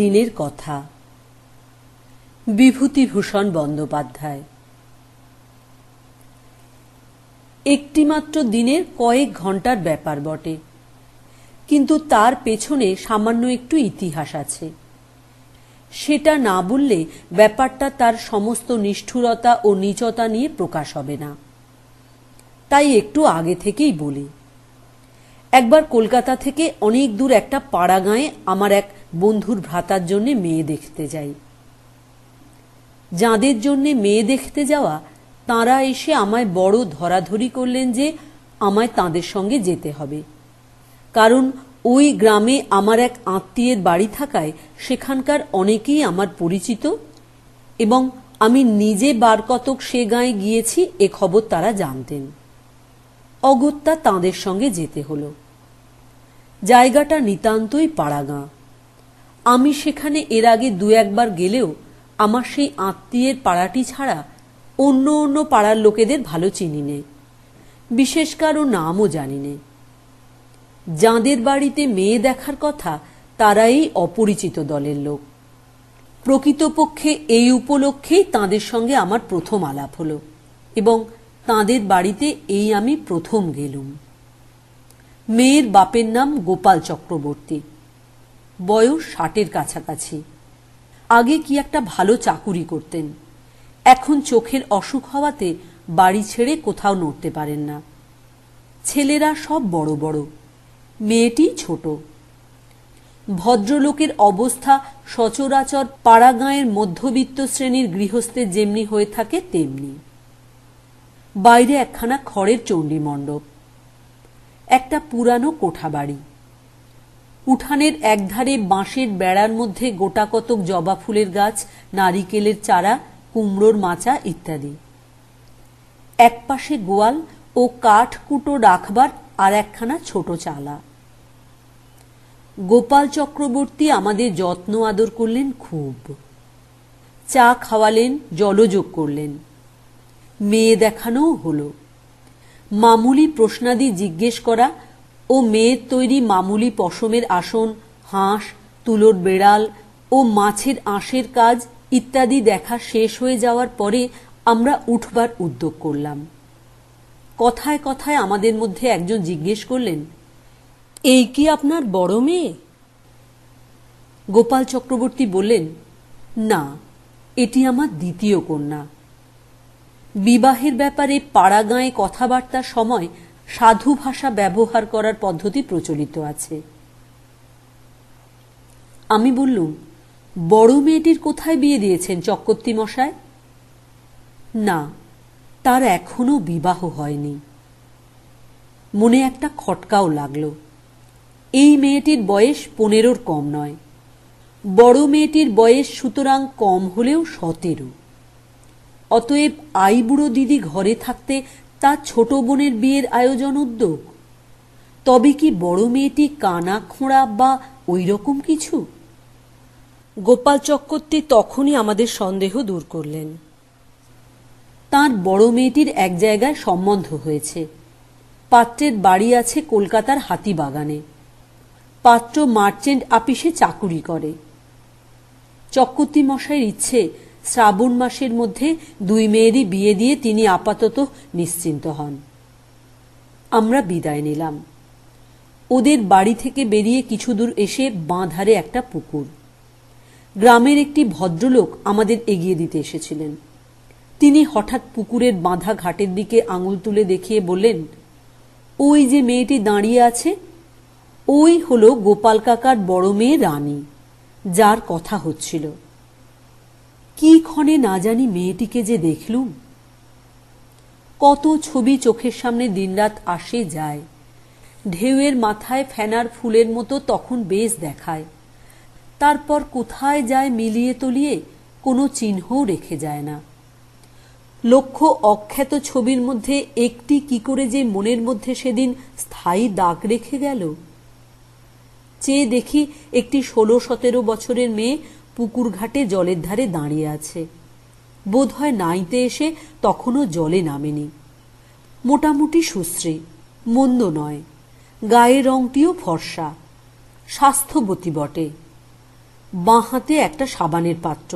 দিনের কথা বিভূতিভূষণ বন্দ্যোপাধ্যায় একটিমাত্র দিনের কয়েক ঘন্টার ব্যাপার বটে কিন্তু তার পেছনে সামান্য একটু ইতিহাস আছে সেটা না বললে ব্যাপারটা তার সমস্ত নিষ্ঠুরতা ও নিচতা নিয়ে প্রকাশ হবে না তাই একটু আগে থেকেই বলি একবার কলকাতা থেকে অনেক দূর একটা পাড়াগাঁয়ে আমার এক বন্ধুর ভ্রাতার জন্যে মেয়ে দেখতে যাই যাঁদের জন্যে মেয়ে দেখতে যাওয়া তাঁরা এসে আমায় বড় ধরাধরি করলেন যে আমায় তাঁদের সঙ্গে যেতে হবে কারণ ওই গ্রামে আমার এক আত্মীয়ের বাড়ি থাকায় সেখানকার অনেকেই আমার পরিচিত এবং আমি নিজে বারকতক সে গাঁয়ে গিয়েছি এ খবর তারা জানতেন অগত্যা তাঁদের সঙ্গে যেতে হল জায়গাটা নিতান্তই পাড়াগাঁ আমি সেখানে এর আগে দু একবার গেলেও আমার সেই আত্মীয়ের পাড়াটি ছাড়া অন্য অন্য পাড়ার লোকেদের ভালো চিনি নে বিশেষ কারো নামও জানি নে যাঁদের বাড়িতে মেয়ে দেখার কথা তারাই অপরিচিত দলের লোক প্রকৃতপক্ষে এই উপলক্ষেই তাঁদের সঙ্গে আমার প্রথম আলাপ হল এবং তাঁদের বাড়িতে এই আমি প্রথম গেলুম মেয়ের বাপের নাম গোপাল চক্রবর্তী বয়স ষাটের কাছাকাছি আগে কি একটা ভালো চাকুরি করতেন এখন চোখের অসুখ হওয়াতে বাড়ি ছেড়ে কোথাও নড়তে পারেন না ছেলেরা সব বড় বড় মেয়েটি ছোট ভদ্রলোকের অবস্থা সচরাচর পাড়াগাঁয়ের মধ্যবিত্ত শ্রেণীর গৃহস্থে যেমনি হয়ে থাকে তেমনি বাইরে একখানা খড়ের চণ্ডীমণ্ডপ একটা পুরানো কোঠাবাড়ি উঠানের একধারে বাঁশের বেড়ার মধ্যে গোটা কতক জবা ফুলের গাছ নারিকেলের চারা কুমড়োর মাচা ইত্যাদি একপাশে গোয়াল ও কাঠ কুটো রাখবার আর একখানা ছোট চালা গোপাল চক্রবর্তী আমাদের যত্ন আদর করলেন খুব চা খাওয়ালেন জলযোগ করলেন মেয়ে দেখানোও হলো মামুলি প্রশ্নাদি জিজ্ঞেস করা ও মেয়ের তৈরি মামুলি পশমের আসন হাঁস তুলোর বেড়াল ও মাছের আঁশের কাজ ইত্যাদি দেখা শেষ হয়ে যাওয়ার পরে আমরা উঠবার উদ্যোগ করলাম কথায় কথায় আমাদের মধ্যে একজন জিজ্ঞেস করলেন এই কি আপনার বড় মেয়ে গোপাল চক্রবর্তী বললেন না এটি আমার দ্বিতীয় কন্যা বিবাহের ব্যাপারে পাড়াগাঁয়ে কথাবার্তার সময় সাধু ভাষা ব্যবহার করার পদ্ধতি প্রচলিত আছে আমি বললুম বড় মেয়েটির কোথায় বিয়ে দিয়েছেন চক্রবর্তী মশায় না তার এখনো বিবাহ হয়নি মনে একটা খটকাও লাগল এই মেয়েটির বয়স পনেরোর কম নয় বড় মেয়েটির বয়স সুতরাং কম হলেও সতেরো অতএব আইবুড়ো দিদি ঘরে থাকতে তার ছোট বোনের বিয়ের আয়োজন উদ্যোগ তবে কি বড় মেয়েটি কানা খোঁড়া বা ওই রকম কিছু গোপাল চক্রবর্তী তখনই আমাদের সন্দেহ দূর করলেন তার বড় মেয়েটির এক জায়গায় সম্বন্ধ হয়েছে পাত্রের বাড়ি আছে কলকাতার হাতিবাগানে পাত্র মার্চেন্ট আপিসে চাকুরি করে চক্রবর্তী মশাইয়ের ইচ্ছে শ্রাবণ মাসের মধ্যে দুই মেয়েরই বিয়ে দিয়ে তিনি আপাতত নিশ্চিন্ত হন আমরা বিদায় নিলাম ওদের বাড়ি থেকে বেরিয়ে কিছু দূর এসে বাঁধারে একটা পুকুর গ্রামের একটি ভদ্রলোক আমাদের এগিয়ে দিতে এসেছিলেন তিনি হঠাৎ পুকুরের বাঁধা ঘাটের দিকে আঙুল তুলে দেখিয়ে বললেন ওই যে মেয়েটি দাঁড়িয়ে আছে ওই হলো গোপাল কাকার বড় মেয়ে রানী যার কথা হচ্ছিল কি ক্ষণে না জানি মেয়েটিকে যে দেখলুম কত ছবি চোখের সামনে দিনরাত আসে যায় ঢেউয়ের মাথায় ফেনার ফুলের মতো তখন বেশ দেখায় তারপর কোথায় যায় মিলিয়ে তলিয়ে কোনো চিহ্নও রেখে যায় না লক্ষ অখ্যাত ছবির মধ্যে একটি কি করে যে মনের মধ্যে সেদিন স্থায়ী দাগ রেখে গেল চেয়ে দেখি একটি ষোলো সতেরো বছরের মেয়ে পুকুর ঘাটে জলের ধারে দাঁড়িয়ে আছে বোধ হয় নাইতে এসে তখনও জলে নামেনি মোটামুটি সুশ্রী মন্দ নয় গায়ের রংটিও ফর্সা স্বাস্থ্যবতী বটে বাঁ হাতে একটা সাবানের পাত্র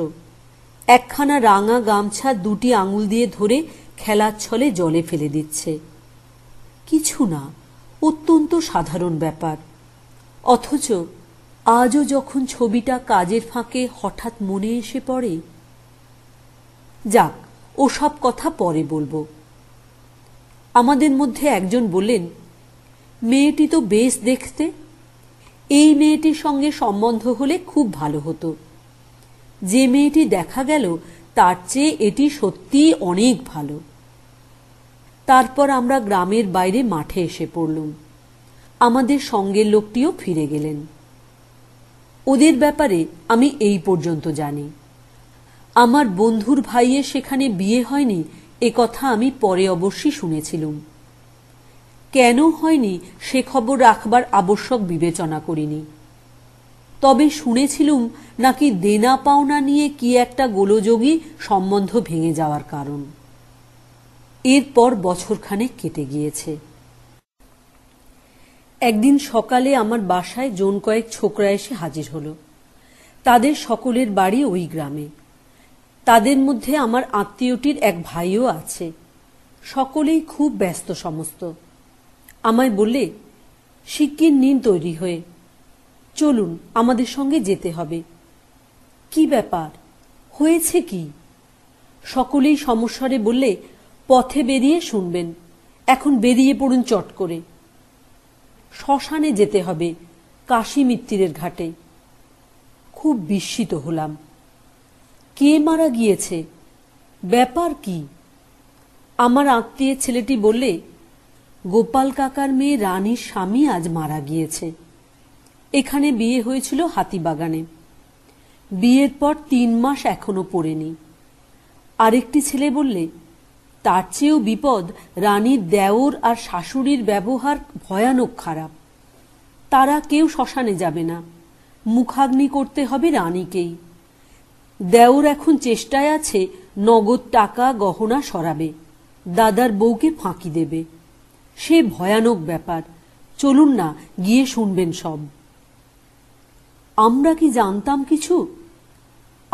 একখানা রাঙা গামছা দুটি আঙুল দিয়ে ধরে খেলার ছলে জলে ফেলে দিচ্ছে কিছু না অত্যন্ত সাধারণ ব্যাপার অথচ আজও যখন ছবিটা কাজের ফাঁকে হঠাৎ মনে এসে পড়ে যাক ও সব কথা পরে বলবো আমাদের মধ্যে একজন বললেন মেয়েটি তো বেশ দেখতে এই মেয়েটির সঙ্গে সম্বন্ধ হলে খুব ভালো হতো যে মেয়েটি দেখা গেল তার চেয়ে এটি সত্যি অনেক ভালো তারপর আমরা গ্রামের বাইরে মাঠে এসে পড়লুম আমাদের সঙ্গের লোকটিও ফিরে গেলেন ওদের ব্যাপারে আমি এই পর্যন্ত জানি আমার বন্ধুর ভাইয়ের সেখানে বিয়ে হয়নি এ কথা আমি পরে অবশ্যই শুনেছিলুম কেন হয়নি সে খবর রাখবার আবশ্যক বিবেচনা করিনি তবে শুনেছিলুম নাকি দেনা পাওনা নিয়ে কি একটা গোলযোগই সম্বন্ধ ভেঙে যাওয়ার কারণ এরপর বছরখানেক কেটে গিয়েছে একদিন সকালে আমার বাসায় জোন কয়েক ছোকরা এসে হাজির হল তাদের সকলের বাড়ি ওই গ্রামে তাদের মধ্যে আমার আত্মীয়টির এক ভাইও আছে সকলেই খুব ব্যস্ত সমস্ত আমায় বললে সিক্কির নিন তৈরি হয়ে চলুন আমাদের সঙ্গে যেতে হবে কি ব্যাপার হয়েছে কি সকলেই সমস্যারে বললে পথে বেরিয়ে শুনবেন এখন বেরিয়ে পড়ুন চট করে শ্মশানে যেতে হবে কাশী মিত্তিরের ঘাটে খুব বিস্মিত হলাম কে মারা গিয়েছে ব্যাপার কি আমার আত্মীয় ছেলেটি বললে গোপাল কাকার মেয়ে রানীর স্বামী আজ মারা গিয়েছে এখানে বিয়ে হয়েছিল হাতিবাগানে বিয়ের পর তিন মাস এখনো পড়েনি আরেকটি ছেলে বললে তার চেয়েও বিপদ রানীর দেওর আর শাশুড়ির ব্যবহার ভয়ানক খারাপ তারা কেউ শ্মশানে যাবে না মুখাগ্নি করতে হবে রানীকেই দেওর এখন চেষ্টায় আছে নগদ টাকা গহনা সরাবে দাদার বউকে ফাঁকি দেবে সে ভয়ানক ব্যাপার চলুন না গিয়ে শুনবেন সব আমরা কি জানতাম কিছু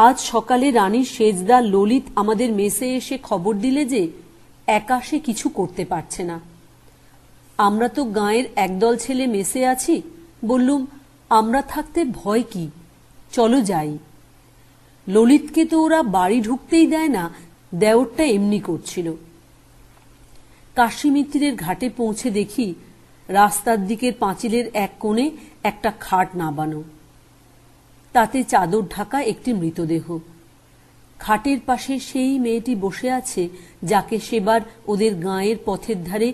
আজ সকালে রানী সেজদা ললিত আমাদের মেসে এসে খবর দিলে যে একা সে কিছু করতে পারছে না আমরা তো গাঁয়ের একদল ছেলে মেসে আছি বললুম আমরা থাকতে ভয় কি চলো যাই ললিতকে তো ওরা বাড়ি ঢুকতেই দেয় না দেওরটা এমনি করছিল কাশিমিত্রের ঘাটে পৌঁছে দেখি রাস্তার দিকের পাঁচিলের এক কোণে একটা খাট নাবানো তাতে চাদর ঢাকা একটি মৃতদেহ খাটের পাশে সেই মেয়েটি বসে আছে যাকে সেবার ওদের গাঁয়ের পথের ধারে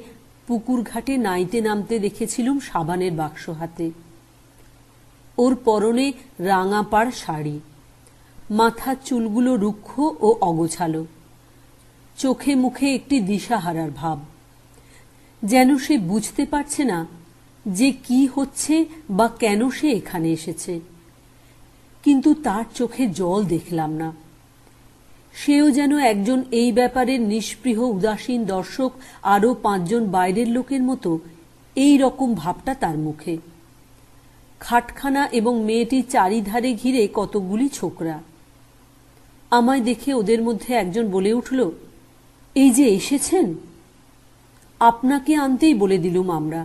পুকুর ঘাটে নাইতে নামতে দেখেছিলুম সাবানের বাক্স হাতে ওর পরনে রাঙাপাড় শাড়ি মাথার চুলগুলো রুক্ষ ও অগোছালো চোখে মুখে একটি দিশাহারার ভাব যেন সে বুঝতে পারছে না যে কি হচ্ছে বা কেন সে এখানে এসেছে কিন্তু তার চোখে জল দেখলাম না সেও যেন একজন এই ব্যাপারে নিষ্পৃহ উদাসীন দর্শক আরও পাঁচজন বাইরের লোকের মতো এই রকম ভাবটা তার মুখে খাটখানা এবং মেয়েটি চারিধারে ঘিরে কতগুলি ছোকরা আমায় দেখে ওদের মধ্যে একজন বলে উঠল এই যে এসেছেন আপনাকে আনতেই বলে দিলুম আমরা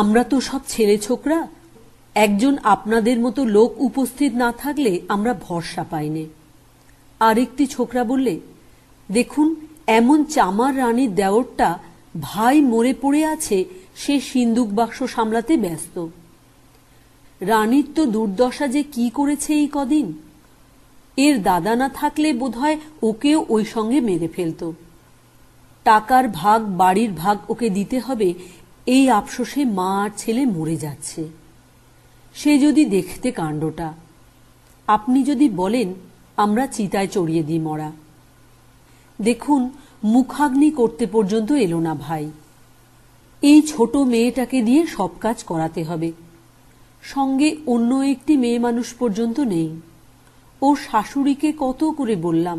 আমরা তো সব ছেলে ছোকরা একজন আপনাদের মতো লোক উপস্থিত না থাকলে আমরা ভরসা পাইনি আরেকটি ছোকরা বললে দেখুন এমন চামার রানী দেওরটা ভাই মরে পড়ে আছে সে সিন্দুক বাক্স সামলাতে ব্যস্ত রানীর তো দুর্দশা যে কি করেছে এই কদিন এর দাদা না থাকলে বোধহয় ওকেও ওই সঙ্গে মেরে ফেলত টাকার ভাগ বাড়ির ভাগ ওকে দিতে হবে এই আফসোসে মা আর ছেলে মরে যাচ্ছে সে যদি দেখতে কাণ্ডটা আপনি যদি বলেন আমরা চিতায় চড়িয়ে দিই মরা দেখুন মুখাগ্নি করতে পর্যন্ত এলো না ভাই এই ছোট মেয়েটাকে দিয়ে সব কাজ করাতে হবে সঙ্গে অন্য একটি মেয়ে মানুষ পর্যন্ত নেই ও শাশুড়িকে কত করে বললাম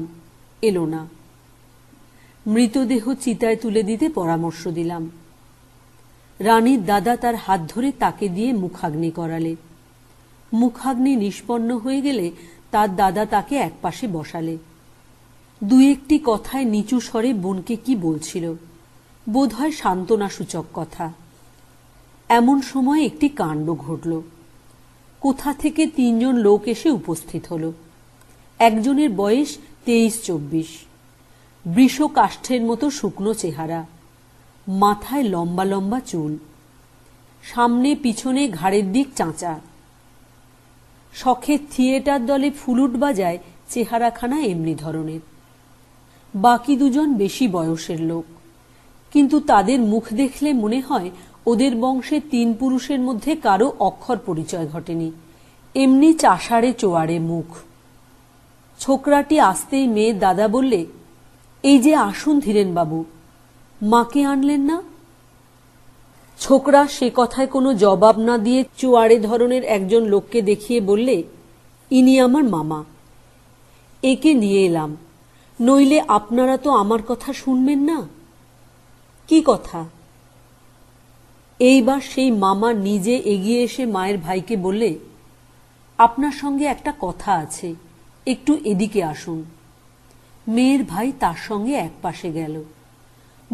এলো না মৃতদেহ চিতায় তুলে দিতে পরামর্শ দিলাম রানীর দাদা তার হাত ধরে তাকে দিয়ে মুখাগ্নি করালে মুখাগ্নি নিষ্পন্ন হয়ে গেলে তার দাদা তাকে একপাশে বসালে দু একটি কথায় নিচু স্বরে বোনকে কি বলছিল বোধহয় সান্ত্বনাসূচক কথা এমন সময় একটি কাণ্ড ঘটল কোথা থেকে তিনজন লোক এসে উপস্থিত হল একজনের বয়স তেইশ চব্বিশ বৃষ কাষ্ঠের মতো শুকনো চেহারা মাথায় লম্বা লম্বা চুল সামনে পিছনে ঘাড়ের দিক চাঁচা শখের থিয়েটার দলে ফুলুট বাজায় চেহারাখানা এমনি ধরনের বাকি দুজন বেশি বয়সের লোক কিন্তু তাদের মুখ দেখলে মনে হয় ওদের বংশে তিন পুরুষের মধ্যে কারো অক্ষর পরিচয় ঘটেনি এমনি চাষারে চোয়ারে মুখ ছোকরাটি আসতেই মেয়ে দাদা বললে এই যে আসুন বাবু মাকে আনলেন না ছোকরা সে কথায় কোনো জবাব না দিয়ে চুয়াড়ে ধরনের একজন লোককে দেখিয়ে বললে ইনি আমার মামা একে নিয়ে এলাম নইলে আপনারা তো আমার কথা শুনবেন না কি কথা এইবার সেই মামা নিজে এগিয়ে এসে মায়ের ভাইকে বললে আপনার সঙ্গে একটা কথা আছে একটু এদিকে আসুন মেয়ের ভাই তার সঙ্গে এক পাশে গেল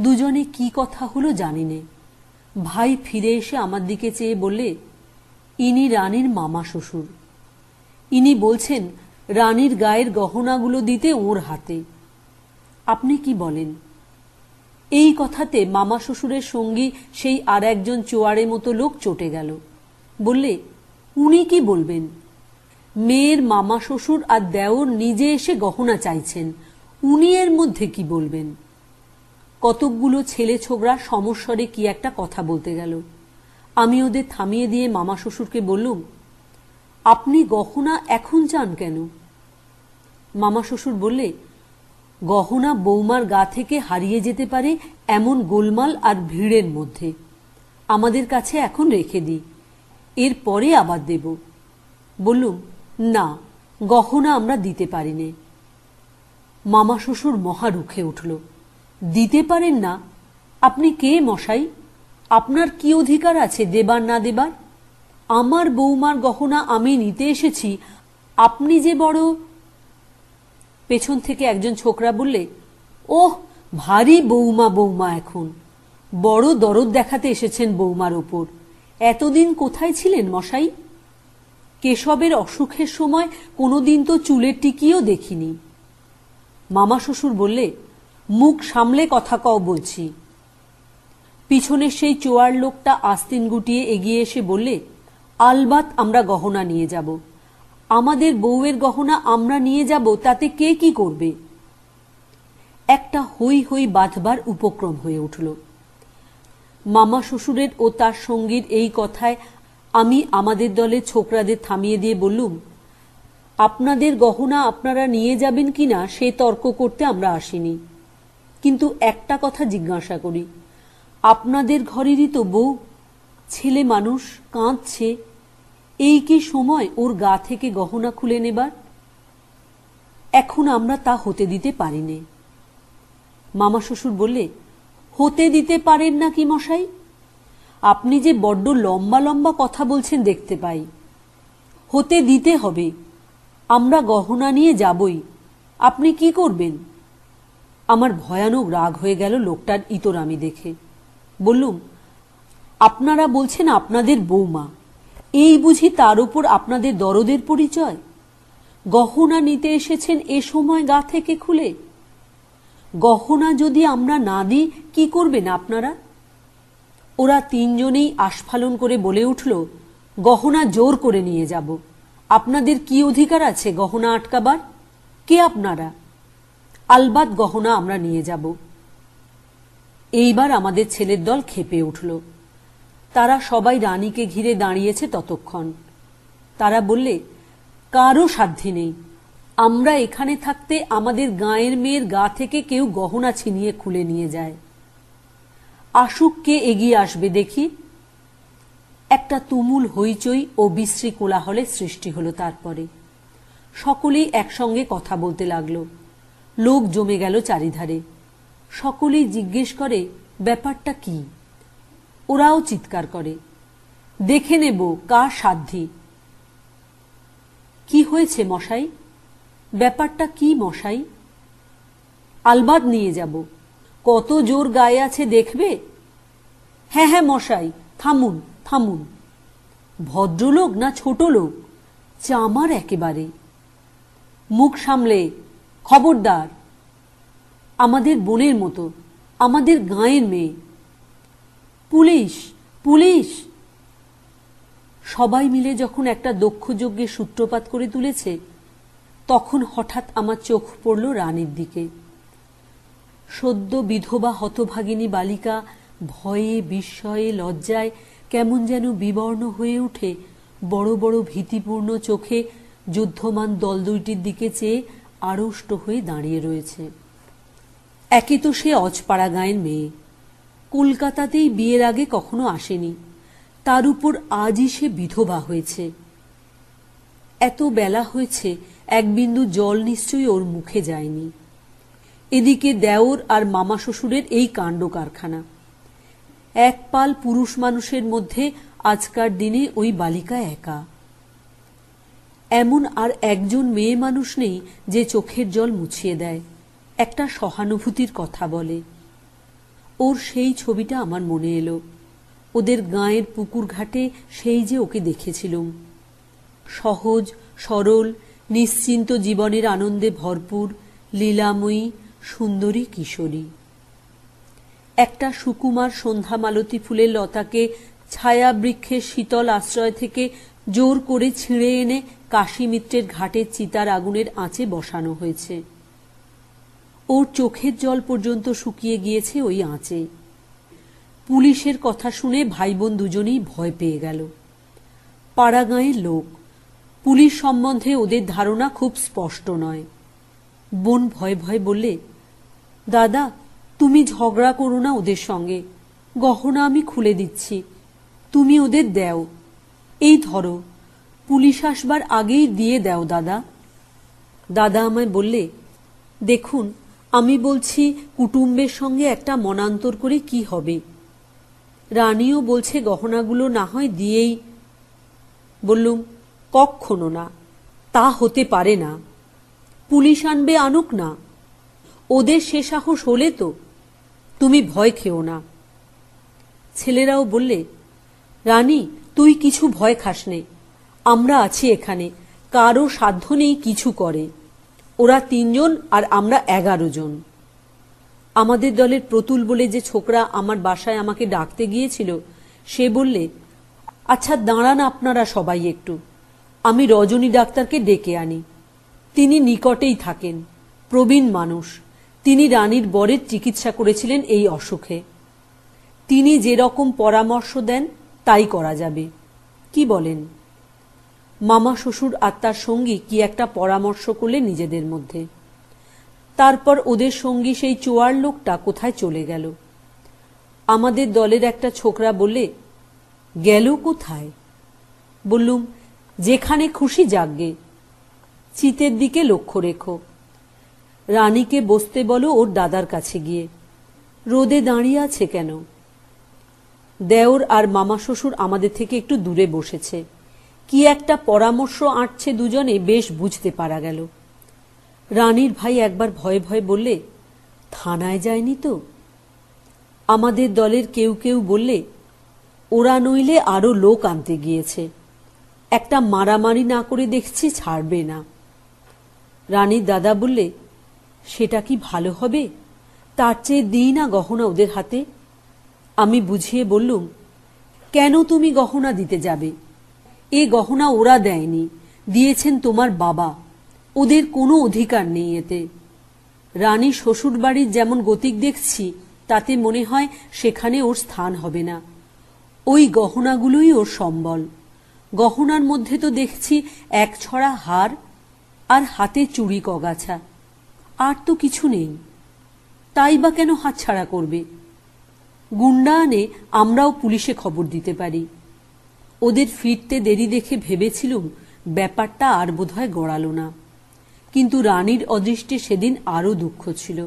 দুজনে কি কথা হলো জানি নে ভাই ফিরে এসে আমার দিকে চেয়ে বললে ইনি রানীর মামা শ্বশুর ইনি বলছেন রানীর গায়ের গহনাগুলো দিতে ওর হাতে আপনি কি বলেন এই কথাতে মামা শ্বশুরের সঙ্গী সেই আর একজন চোয়ারে মতো লোক চটে গেল বললে উনি কি বলবেন মেয়ের মামা শ্বশুর আর দেওর নিজে এসে গহনা চাইছেন উনি এর মধ্যে কি বলবেন কতকগুলো ছেলে ছোবরা সমস্বরে কি একটা কথা বলতে গেল আমি ওদের থামিয়ে দিয়ে মামা শ্বশুরকে বললুম আপনি গহনা এখন চান কেন মামা শ্বশুর বললে গহনা বৌমার গা থেকে হারিয়ে যেতে পারে এমন গোলমাল আর ভিড়ের মধ্যে আমাদের কাছে এখন রেখে দিই এর পরে আবার দেব বললুম না গহনা আমরা দিতে পারিনি মামা শ্বশুর মহা রুখে উঠল দিতে পারেন না আপনি কে মশাই আপনার কি অধিকার আছে দেবার না দেবার আমার বৌমার গহনা আমি নিতে এসেছি আপনি যে বড় পেছন থেকে একজন ছোকরা বললে ওহ ভারী বৌমা বৌমা এখন বড় দরদ দেখাতে এসেছেন বৌমার ওপর এতদিন কোথায় ছিলেন মশাই কেশবের অসুখের সময় কোনোদিন তো চুলের টিকিও দেখিনি মামা শ্বশুর বললে মুখ সামলে কথা কও বলছি পিছনে সেই চোয়ার লোকটা আস্তিন গুটিয়ে এগিয়ে এসে বললে আলবাত আমরা গহনা নিয়ে যাব আমাদের বউয়ের গহনা আমরা নিয়ে যাব তাতে কে কি করবে একটা হই হই বাঁধবার উপক্রম হয়ে উঠল মামা শ্বশুরের ও তার সঙ্গীর এই কথায় আমি আমাদের দলে ছোকরাদের থামিয়ে দিয়ে বললুম আপনাদের গহনা আপনারা নিয়ে যাবেন কিনা সে তর্ক করতে আমরা আসিনি কিন্তু একটা কথা জিজ্ঞাসা করি আপনাদের ঘরেরই তো বউ ছেলে মানুষ কাঁদছে এই কি সময় ওর গা থেকে গহনা খুলে নেবার এখন আমরা তা হতে দিতে পারি নে মামা শ্বশুর বললে হতে দিতে পারেন না কি মশাই আপনি যে বড্ড লম্বা লম্বা কথা বলছেন দেখতে পাই হতে দিতে হবে আমরা গহনা নিয়ে যাবই আপনি কি করবেন আমার ভয়ানক রাগ হয়ে গেল লোকটার আমি দেখে বললুম আপনারা বলছেন আপনাদের বৌমা এই বুঝি তার উপর আপনাদের দরদের পরিচয় গহনা নিতে এসেছেন এ সময় গা থেকে খুলে গহনা যদি আমরা না দিই কি করবেন আপনারা ওরা তিনজনেই আস্ফালন করে বলে উঠল গহনা জোর করে নিয়ে যাব আপনাদের কি অধিকার আছে গহনা আটকাবার কে আপনারা আলবাদ গহনা আমরা নিয়ে যাব এইবার আমাদের ছেলের দল খেপে উঠল তারা সবাই রানীকে ঘিরে দাঁড়িয়েছে ততক্ষণ তারা বললে কারো সাধ্যি নেই আমরা এখানে থাকতে আমাদের গায়ের মেয়ের গা থেকে কেউ গহনা ছিনিয়ে খুলে নিয়ে যায় কে এগিয়ে আসবে দেখি একটা তুমুল হইচই ও বিশ্রী কোলাহলের সৃষ্টি হলো তারপরে সকলেই একসঙ্গে কথা বলতে লাগলো লোক জমে গেল চারিধারে সকলেই জিজ্ঞেস করে ব্যাপারটা কি ওরাও চিৎকার করে দেখে নেব কার সাধ্যি কি হয়েছে মশাই ব্যাপারটা কি মশাই আলবাদ নিয়ে যাব কত জোর গায়ে আছে দেখবে হ্যাঁ হ্যাঁ মশাই থামুন থামুন ভদ্রলোক না ছোট লোক চামার একেবারে মুখ সামলে খবরদার আমাদের বোনের মতো আমাদের গাঁয়ের মেয়ে পুলিশ পুলিশ সবাই মিলে যখন একটা দক্ষ যজ্ঞে সূত্রপাত করে তুলেছে তখন হঠাৎ আমার চোখ পড়ল রানীর দিকে সদ্য বিধবা হতভাগিনী বালিকা ভয়ে বিস্ময়ে লজ্জায় কেমন যেন বিবর্ণ হয়ে উঠে বড় বড় ভীতিপূর্ণ চোখে যুদ্ধমান দল দুইটির দিকে চেয়ে আড়ষ্ট হয়ে দাঁড়িয়ে রয়েছে একে তো সে অজপাড়া গায়ের মেয়ে কলকাতাতেই বিয়ের আগে কখনো আসেনি তার উপর আজই সে বিধবা হয়েছে এত বেলা হয়েছে এক বিন্দু জল নিশ্চয়ই ওর মুখে যায়নি এদিকে দেওর আর মামা শ্বশুরের এই কাণ্ড কারখানা এক পাল পুরুষ মানুষের মধ্যে আজকার দিনে ওই বালিকা একা এমন আর একজন মেয়ে মানুষ নেই যে চোখের জল মুছিয়ে দেয় একটা সহানুভূতির কথা বলে ওর সেই ছবিটা আমার মনে এলো ওদের গাঁয়ের পুকুর ঘাটে সেই যে ওকে দেখেছিলুম সহজ সরল নিশ্চিন্ত জীবনের আনন্দে ভরপুর লীলাময়ী সুন্দরী কিশোরী একটা সুকুমার সন্ধ্যা মালতী ফুলের লতাকে ছায়া বৃক্ষের শীতল আশ্রয় থেকে জোর করে ছিঁড়ে এনে মিত্রের ঘাটে চিতার আগুনের আঁচে বসানো হয়েছে ওর চোখের জল পর্যন্ত শুকিয়ে গিয়েছে ওই আঁচে পুলিশের কথা শুনে ভাই বোন দুজনেই ভয় পেয়ে গেল পাড়াগাঁয়ের লোক পুলিশ সম্বন্ধে ওদের ধারণা খুব স্পষ্ট নয় বোন ভয় ভয় বললে দাদা তুমি ঝগড়া করো না ওদের সঙ্গে গহনা আমি খুলে দিচ্ছি তুমি ওদের দেও এই ধরো পুলিশ আসবার আগেই দিয়ে দাও দাদা দাদা আমায় বললে দেখুন আমি বলছি কুটুম্বের সঙ্গে একটা মনান্তর করে কি হবে রানীও বলছে গহনাগুলো না হয় দিয়েই বললুম কক্ষনো না তা হতে পারে না পুলিশ আনবে আনুক না ওদের সে সাহস হলে তো তুমি ভয় খেও না ছেলেরাও বললে রানী তুই কিছু ভয় খাস নে আমরা আছি এখানে কারো সাধ্য নেই কিছু করে ওরা তিনজন আর আমরা এগারো জন আমাদের দলের প্রতুল বলে যে ছোকরা আমার বাসায় আমাকে ডাকতে গিয়েছিল সে বললে আচ্ছা দাঁড়ান আপনারা সবাই একটু আমি রজনী ডাক্তারকে ডেকে আনি তিনি নিকটেই থাকেন প্রবীণ মানুষ তিনি রানীর বরের চিকিৎসা করেছিলেন এই অসুখে তিনি যেরকম পরামর্শ দেন তাই করা যাবে কি বলেন মামা শ্বশুর আত্মার সঙ্গী কি একটা পরামর্শ করলে নিজেদের মধ্যে তারপর ওদের সঙ্গী সেই চোয়ার লোকটা কোথায় চলে গেল আমাদের দলের একটা ছোকরা বলে গেল কোথায় বললুম যেখানে খুশি জাগে চিতের দিকে লক্ষ্য রেখো রানীকে বসতে বলো ওর দাদার কাছে গিয়ে রোদে দাঁড়িয়ে আছে কেন দেওর আর মামা শ্বশুর আমাদের থেকে একটু দূরে বসেছে কি একটা পরামর্শ আঁটছে দুজনে বেশ বুঝতে পারা গেল রানীর ভাই একবার ভয়ে ভয়ে বললে থানায় যায়নি তো আমাদের দলের কেউ কেউ বললে ওরা নইলে আরও লোক আনতে গিয়েছে একটা মারামারি না করে দেখছি ছাড়বে না রানীর দাদা বললে সেটা কি ভালো হবে তার চেয়ে দিই না গহনা ওদের হাতে আমি বুঝিয়ে বললুম কেন তুমি গহনা দিতে যাবে এ গহনা ওরা দেয়নি দিয়েছেন তোমার বাবা ওদের কোনো অধিকার নেই এতে রানী শ্বশুর বাড়ির যেমন গতিক দেখছি তাতে মনে হয় সেখানে ওর স্থান হবে না ওই গহনাগুলোই ওর সম্বল গহনার মধ্যে তো দেখছি এক ছড়া হার আর হাতে চুড়ি কগাছা আর তো কিছু নেই তাই বা কেন হাতছাড়া করবে গুন্ডা আনে আমরাও পুলিশে খবর দিতে পারি ওদের ফিরতে দেরি দেখে ভেবেছিলুম ব্যাপারটা আর বোধহয় গড়াল না কিন্তু রানীর অদৃষ্টে সেদিন আরও দুঃখ ছিল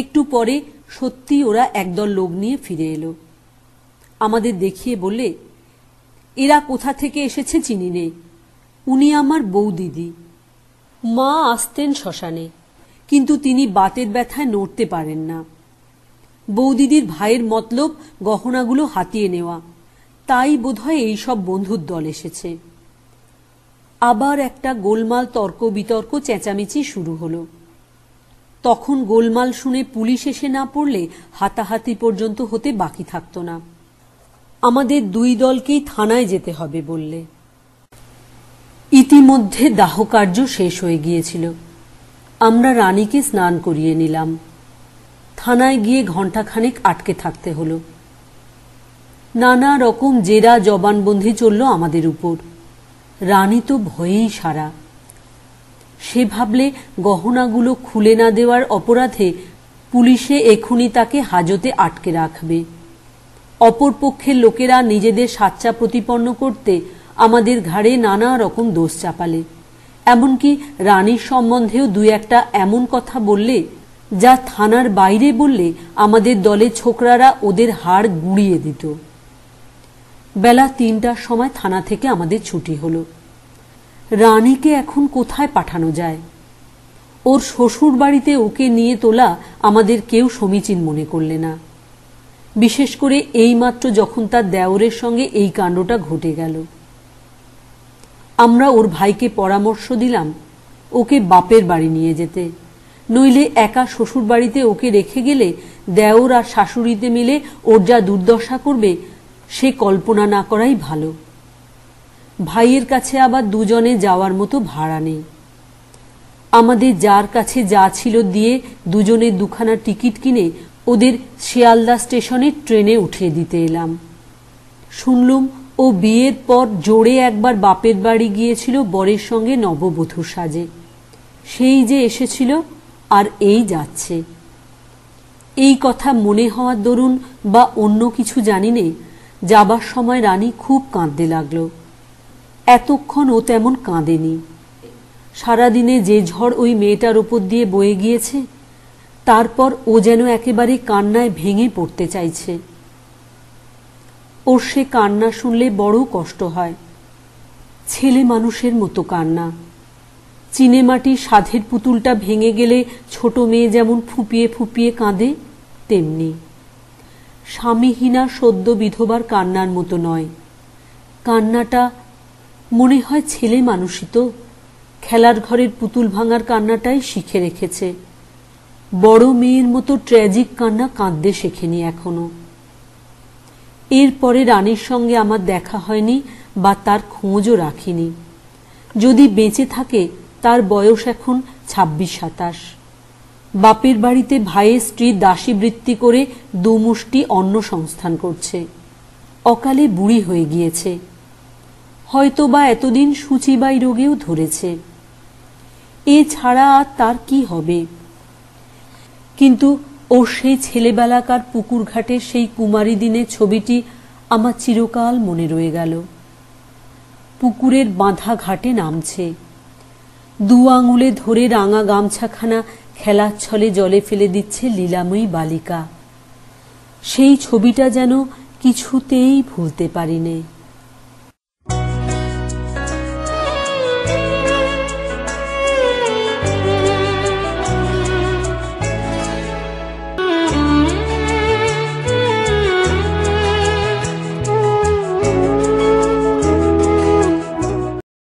একটু পরে সত্যি ওরা একদল লোক নিয়ে ফিরে এলো আমাদের দেখিয়ে বললে এরা কোথা থেকে এসেছে চিনি নে উনি আমার বউ দিদি মা আসতেন শ্মশানে কিন্তু তিনি বাতের ব্যথায় নড়তে পারেন না বৌদিদির ভাইয়ের মতলব গহনাগুলো হাতিয়ে নেওয়া তাই বোধহয় এইসব বন্ধুর দল এসেছে আবার একটা গোলমাল তর্ক বিতর্ক চেঁচামেচি শুরু হলো তখন গোলমাল শুনে পুলিশ এসে না পড়লে হাতাহাতি পর্যন্ত হতে বাকি থাকত না আমাদের দুই দলকেই থানায় যেতে হবে বললে ইতিমধ্যে দাহকার্য শেষ হয়ে গিয়েছিল আমরা রানীকে স্নান করিয়ে নিলাম থানায় গিয়ে ঘণ্টাখানেক আটকে থাকতে হলো নানা রকম জেরা জবানবন্দি চলল আমাদের উপর রানী তো ভয়েই সারা সে ভাবলে গহনাগুলো খুলে না দেওয়ার অপরাধে পুলিশে এখুনি তাকে হাজতে আটকে রাখবে অপরপক্ষের লোকেরা নিজেদের সাচ্চা প্রতিপন্ন করতে আমাদের ঘাড়ে নানা রকম দোষ চাপালে এমনকি রানীর সম্বন্ধেও দু একটা এমন কথা বললে যা থানার বাইরে বললে আমাদের দলে ছোকরারা ওদের হাড় গুঁড়িয়ে দিত বেলা তিনটার সময় থানা থেকে আমাদের ছুটি হলো রানীকে এখন কোথায় পাঠানো যায় ওর শ্বশুর বাড়িতে ওকে নিয়ে তোলা আমাদের কেউ সমীচীন মনে করলে না বিশেষ করে এইমাত্র যখন তার দেওরের সঙ্গে এই কাণ্ডটা ঘটে গেল আমরা ওর ভাইকে পরামর্শ দিলাম ওকে বাপের বাড়ি নিয়ে যেতে নইলে একা শ্বশুর বাড়িতে ওকে রেখে গেলে দেওর আর শাশুড়িতে মিলে ওর যা দুর্দশা করবে সে কল্পনা না করাই ভালো ভাইয়ের কাছে আবার দুজনে যাওয়ার মতো ভাড়া নেই আমাদের যার কাছে যা ছিল দিয়ে দুজনে দুখানা টিকিট কিনে ওদের শিয়ালদা স্টেশনে ট্রেনে উঠিয়ে দিতে এলাম শুনলুম ও বিয়ের পর জোরে একবার বাপের বাড়ি গিয়েছিল বরের সঙ্গে নববধূ সাজে সেই যে এসেছিল আর এই যাচ্ছে এই কথা মনে হওয়ার দরুন বা অন্য কিছু জানিনে যাবার সময় রানী খুব কাঁদতে লাগল এতক্ষণ ও তেমন কাঁদেনি সারাদিনে যে ঝড় ওই মেয়েটার ওপর দিয়ে বয়ে গিয়েছে তারপর ও যেন একেবারে কান্নায় ভেঙে পড়তে চাইছে ওর সে কান্না শুনলে বড় কষ্ট হয় ছেলে মানুষের মতো কান্না চিনেমাটি সাধের পুতুলটা ভেঙে গেলে ছোট মেয়ে যেমন ফুপিয়ে ফুপিয়ে কাঁদে তেমনি স্বামীহীনা সদ্য বিধবার কান্নার মতো নয় কান্নাটা মনে হয় ছেলে মানুষই তো খেলার ঘরের পুতুল ভাঙার কান্নাটাই শিখে রেখেছে বড় মেয়ের মতো ট্র্যাজিক কান্না কাঁদতে শেখেনি এখনো এরপরে রানীর সঙ্গে আমার দেখা হয়নি বা তার খোঁজও রাখিনি যদি বেঁচে থাকে তার বয়স এখন ছাব্বিশ সাতাশ বাপের বাড়িতে ভাইয়ের স্ত্রী দাসী বৃত্তি করে দুমুষ্টি অন্ন সংস্থান করছে অকালে বুড়ি হয়ে গিয়েছে হয়তো বা এতদিন সুচিবাই রোগেও ধরেছে এ ছাড়া আর তার কি হবে কিন্তু ও সেই ছেলেবেলাকার পুকুর ঘাটে সেই কুমারী দিনের ছবিটি আমার চিরকাল মনে রয়ে গেল পুকুরের বাঁধা ঘাটে নামছে দু আঙুলে ধরে রাঙা গামছাখানা খেলার ছলে জলে ফেলে দিচ্ছে লীলাময়ী বালিকা সেই ছবিটা যেন কিছুতেই ভুলতে পারিনে